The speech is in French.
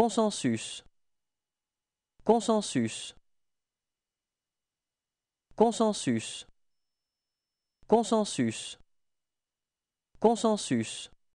Consensus. Consensus. Consensus. Consensus. Consensus.